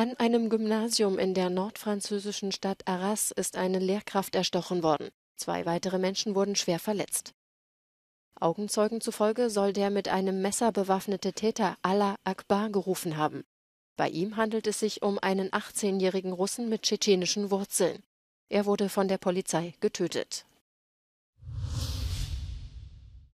An einem Gymnasium in der nordfranzösischen Stadt Arras ist eine Lehrkraft erstochen worden. Zwei weitere Menschen wurden schwer verletzt. Augenzeugen zufolge soll der mit einem Messer bewaffnete Täter Allah Akbar gerufen haben. Bei ihm handelt es sich um einen 18-jährigen Russen mit tschetschenischen Wurzeln. Er wurde von der Polizei getötet.